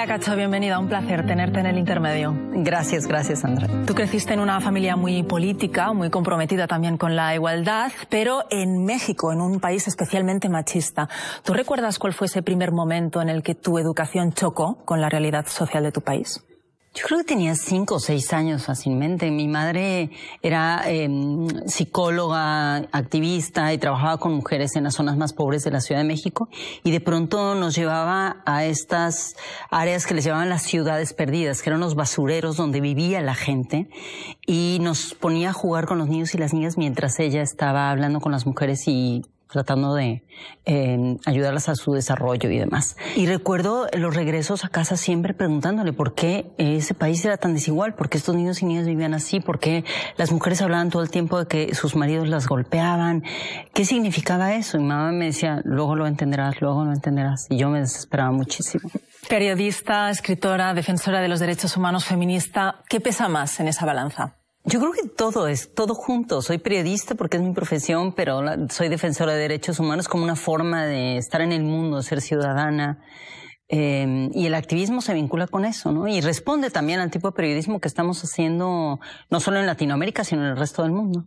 María Cacho, bienvenida. Un placer tenerte en el intermedio. Gracias, gracias, Sandra. Tú creciste en una familia muy política, muy comprometida también con la igualdad, pero en México, en un país especialmente machista. ¿Tú recuerdas cuál fue ese primer momento en el que tu educación chocó con la realidad social de tu país? Yo creo que tenía cinco o seis años fácilmente. Mi madre era em, psicóloga, activista y trabajaba con mujeres en las zonas más pobres de la Ciudad de México y de pronto nos llevaba a estas áreas que les llamaban las ciudades perdidas, que eran los basureros donde vivía la gente y nos ponía a jugar con los niños y las niñas mientras ella estaba hablando con las mujeres y tratando de em, ayudarlas a su desarrollo y demás. Y recuerdo los regresos a casa siempre preguntándole por qué ese país era tan desigual, por qué estos niños y niñas vivían así, por qué las mujeres hablaban todo el tiempo de que sus maridos las golpeaban, qué significaba eso. Y mamá me decía, luego lo entenderás, luego lo entenderás. Y yo me desesperaba muchísimo. Periodista, escritora, defensora de los derechos humanos, feminista, ¿qué pesa más en esa balanza? Yo creo que todo es, todo junto. Soy periodista porque es mi profesión, pero soy defensora de derechos humanos como una forma de estar en el mundo, ser ciudadana. Em, y el activismo se vincula con eso, ¿no? Y responde también al tipo de periodismo que estamos haciendo, no solo en Latinoamérica, sino en el resto del mundo.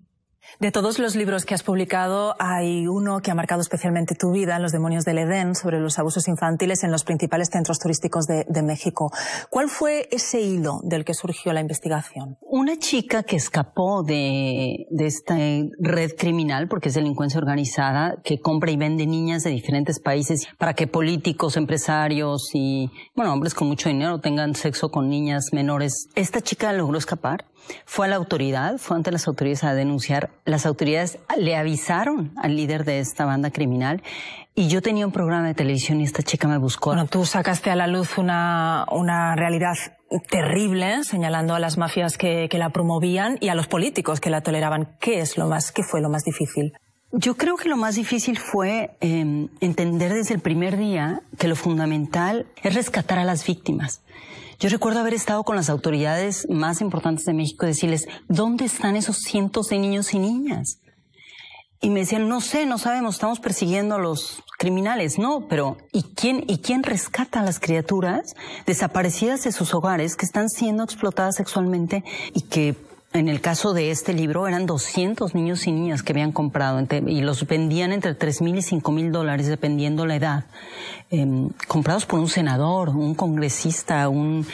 De todos los libros que has publicado, hay uno que ha marcado especialmente tu vida, Los demonios del Edén, sobre los abusos infantiles en los principales centros turísticos de, México. ¿Cuál fue ese hilo del que surgió la investigación? Una chica que escapó de, de esta red criminal, porque es delincuencia organizada, que compra y vende niñas de diferentes países para que políticos, empresarios y, bueno, hombres con mucho dinero tengan sexo con niñas menores. Esta chica logró escapar fue a la autoridad, fue ante las autoridades a denunciar. Las autoridades le avisaron al líder de esta banda criminal y yo tenía un programa de televisión y esta chica me buscó. Bueno, tú sacaste a la luz una, realidad terrible, señalando a las mafias que, la promovían y a los políticos que la toleraban. ¿Qué es lo más, qué fue lo más difícil? Yo creo que lo más difícil fue em, entender desde el primer día que lo fundamental es rescatar a las víctimas. Yo recuerdo haber estado con las autoridades más importantes de México y decirles, ¿dónde están esos cientos de niños y niñas? Y me decían, no sé, no sabemos, estamos persiguiendo a los criminales. No, pero ¿y quién, ¿y quién rescata a las criaturas desaparecidas de sus hogares que están siendo explotadas sexualmente y que en el caso de este libro eran 200 niños y niñas que habían comprado y los vendían entre mil y mil dólares dependiendo la edad, em, comprados por un senador, un congresista, un,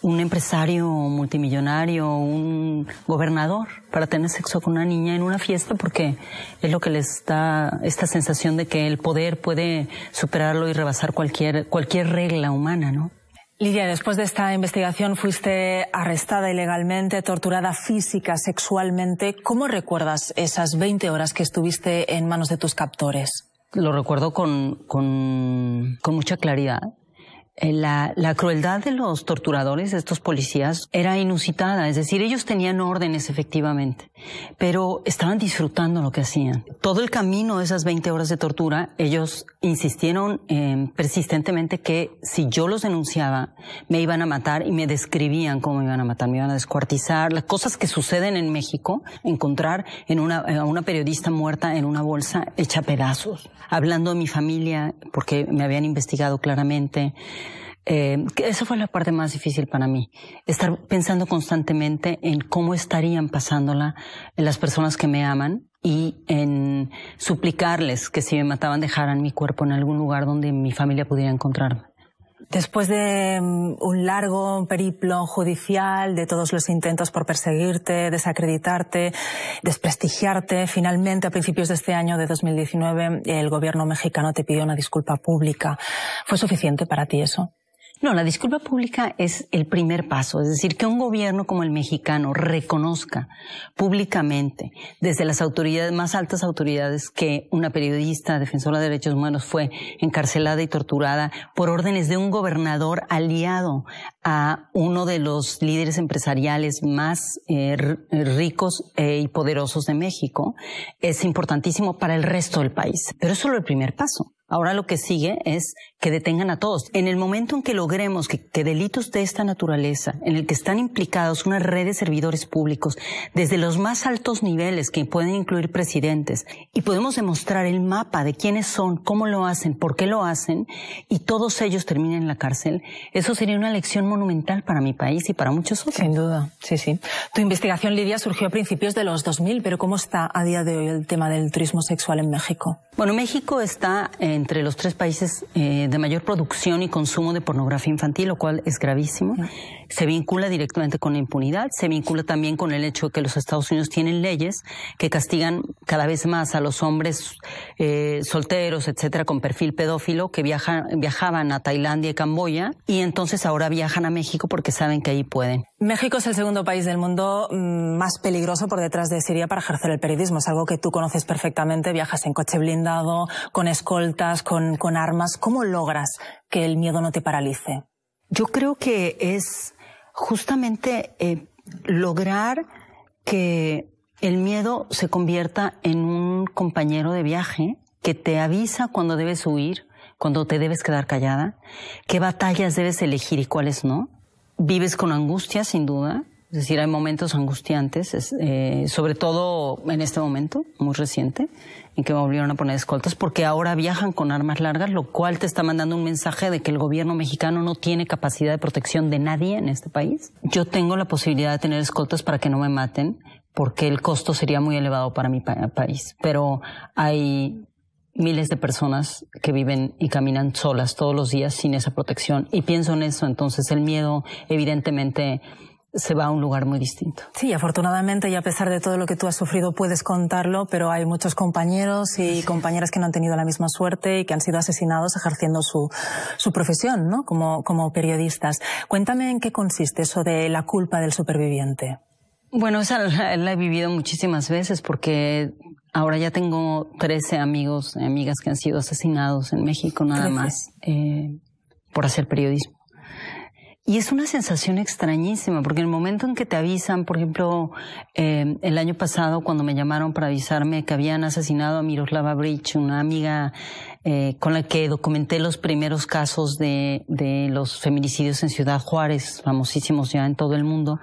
un empresario multimillonario, un gobernador, para tener sexo con una niña en una fiesta porque es lo que les da esta sensación de que el poder puede superarlo y rebasar cualquier, cualquier regla humana, ¿no? Lidia, después de esta investigación fuiste arrestada ilegalmente, torturada física, sexualmente. ¿Cómo recuerdas esas 20 horas que estuviste en manos de tus captores? Lo recuerdo con, con, con mucha claridad. Eh, la, crueldad de los torturadores, de estos policías, era inusitada. Es decir, ellos tenían órdenes efectivamente, pero estaban disfrutando lo que hacían. Todo el camino de esas 20 horas de tortura, ellos insistieron em, persistentemente que si yo los denunciaba, me iban a matar y me describían cómo me iban a matar, me iban a descuartizar, las cosas que suceden en México, encontrar en una, a una periodista muerta en una bolsa hecha pedazos, hablando de mi familia, porque me habían investigado claramente, eh, esa fue la parte más difícil para mí, estar pensando constantemente en cómo estarían pasándola las personas que me aman y en suplicarles que si me mataban dejaran mi cuerpo en algún lugar donde mi familia pudiera encontrarme. Después de mm, un largo periplo judicial, de todos los intentos por perseguirte, desacreditarte, desprestigiarte, finalmente a principios de este año de 2019 el gobierno mexicano te pidió una disculpa pública. ¿Fue suficiente para ti eso? No, la disculpa pública es el primer paso, es decir, que un gobierno como el mexicano reconozca públicamente, desde las autoridades más altas autoridades, que una periodista defensora de derechos humanos fue encarcelada y torturada por órdenes de un gobernador aliado a uno de los líderes empresariales más eh, ricos eh, y poderosos de México, es importantísimo para el resto del país. Pero es solo el primer paso. Ahora lo que sigue es que detengan a todos. En el momento en que logremos que, delitos de esta naturaleza, en el que están implicados una red de servidores públicos, desde los más altos niveles que pueden incluir presidentes, y podemos demostrar el mapa de quiénes son, cómo lo hacen, por qué lo hacen, y todos ellos terminen en la cárcel, eso sería una lección monumental para mi país y para muchos otros. Sin duda, sí, sí. Tu investigación, Lidia, surgió a principios de los 2000, pero ¿cómo está a día de hoy el tema del turismo sexual en México? Bueno, México está... Eh, entre los tres países eh, de mayor producción y consumo de pornografía infantil, lo cual es gravísimo. Se vincula directamente con la impunidad, se vincula también con el hecho de que los Estados Unidos tienen leyes que castigan cada vez más a los hombres eh, solteros, etcétera, con perfil pedófilo, que viajaban a Tailandia y Camboya y entonces ahora viajan a México porque saben que ahí pueden. México es el segundo país del mundo mm, más peligroso por detrás de Siria para ejercer el periodismo. Es algo que tú conoces perfectamente. Viajas en coche blindado, con escoltas, con, con armas. ¿Cómo logras que el miedo no te paralice? Yo creo que es justamente eh, lograr que el miedo se convierta en un compañero de viaje que te avisa cuando debes huir, cuando te debes quedar callada, qué batallas debes elegir y cuáles no Vives con angustia, sin duda. Es decir, hay momentos angustiantes, eh, sobre todo en este momento, muy reciente, en que me volvieron a poner escoltas, porque ahora viajan con armas largas, lo cual te está mandando un mensaje de que el gobierno mexicano no tiene capacidad de protección de nadie en este país. Yo tengo la posibilidad de tener escoltas para que no me maten, porque el costo sería muy elevado para mi país. Pero hay miles de personas que viven y caminan solas todos los días sin esa protección. Y pienso en eso, entonces el miedo evidentemente se va a un lugar muy distinto. Sí, afortunadamente y a pesar de todo lo que tú has sufrido puedes contarlo, pero hay muchos compañeros y compañeras que no han tenido la misma suerte y que han sido asesinados ejerciendo su, su profesión, ¿no? Como, como periodistas. Cuéntame en qué consiste eso de la culpa del superviviente. Bueno, esa la, he vivido muchísimas veces porque Ahora ya tengo 13 amigos y amigas que han sido asesinados en México nada más eh, por hacer periodismo. Y es una sensación extrañísima, porque en el momento en que te avisan, por ejemplo, eh, el año pasado cuando me llamaron para avisarme que habían asesinado a Miroslava Bridge, una amiga eh, con la que documenté los primeros casos de los feminicidios en Ciudad Juárez, famosísimos ya en todo el mundo,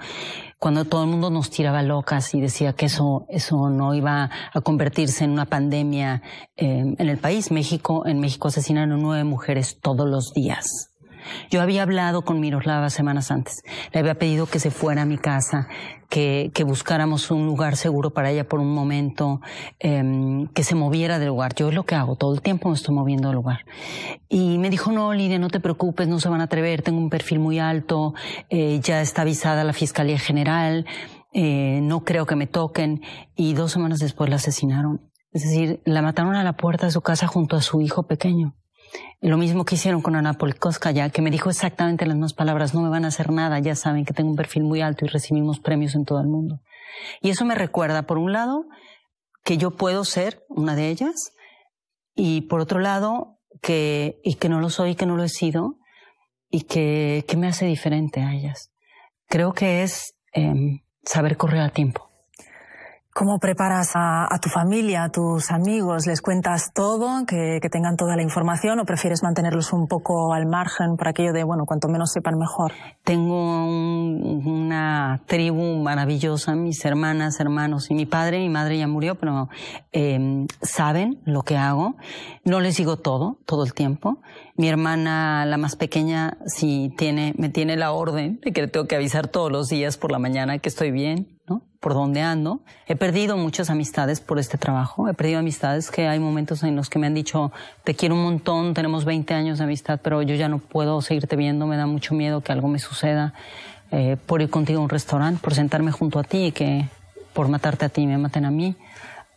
cuando todo el mundo nos tiraba locas y decía que eso, eso no iba a convertirse en una pandemia eh, en el país. México, en México asesinaron nueve mujeres todos los días. Yo había hablado con Miroslava semanas antes. Le había pedido que se fuera a mi casa, que, buscáramos un lugar seguro para ella por un momento, em, que se moviera del lugar. Yo es lo que hago, todo el tiempo me estoy moviendo del lugar. Y me dijo, no, Lidia, no te preocupes, no se van a atrever, tengo un perfil muy alto, eh, ya está avisada la Fiscalía General, eh, no creo que me toquen. Y dos semanas después la asesinaron. Es decir, la mataron a la puerta de su casa junto a su hijo pequeño. Lo mismo que hicieron con Ana ya que me dijo exactamente las mismas palabras, no me van a hacer nada, ya saben que tengo un perfil muy alto y recibimos premios en todo el mundo. Y eso me recuerda, por un lado, que yo puedo ser una de ellas, y por otro lado, que, y que no lo soy, que no lo he sido, y que, que me hace diferente a ellas. Creo que es em, saber correr a tiempo. ¿Cómo preparas a, tu familia, a tus amigos? ¿Les cuentas todo, que, tengan toda la información o prefieres mantenerlos un poco al margen que aquello de, bueno, cuanto menos sepan mejor? Tengo una tribu maravillosa, mis hermanas, hermanos y mi padre, mi madre ya murió, pero em, saben lo que hago. No les digo todo, todo el tiempo. Mi hermana, la más pequeña, sí tiene, me tiene la orden de que le tengo que avisar todos los días por la mañana que estoy bien, ¿no? por donde ando. He perdido muchas amistades por este trabajo. He perdido amistades que hay momentos en los que me han dicho, te quiero un montón, tenemos 20 años de amistad, pero yo ya no puedo seguirte viendo, me da mucho miedo que algo me suceda. Eh, por ir contigo a un restaurante, por sentarme junto a ti y que por matarte a ti me maten a mí.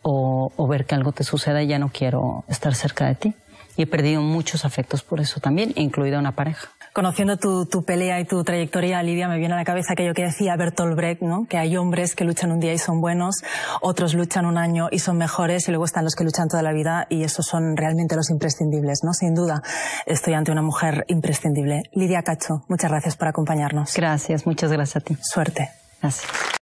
O, o, ver que algo te suceda y ya no quiero estar cerca de ti. Y he perdido muchos afectos por eso también, incluida una pareja. Conociendo tu, pelea y tu trayectoria, Lidia, me viene a la cabeza aquello que decía Bertolt Brecht, ¿no? que hay hombres que luchan un día y son buenos, otros luchan un año y son mejores, y luego están los que luchan toda la vida y esos son realmente los imprescindibles. ¿no? Sin duda, estoy ante una mujer imprescindible. Lidia Cacho, muchas gracias por acompañarnos. Gracias, muchas gracias a ti. Suerte. Gracias.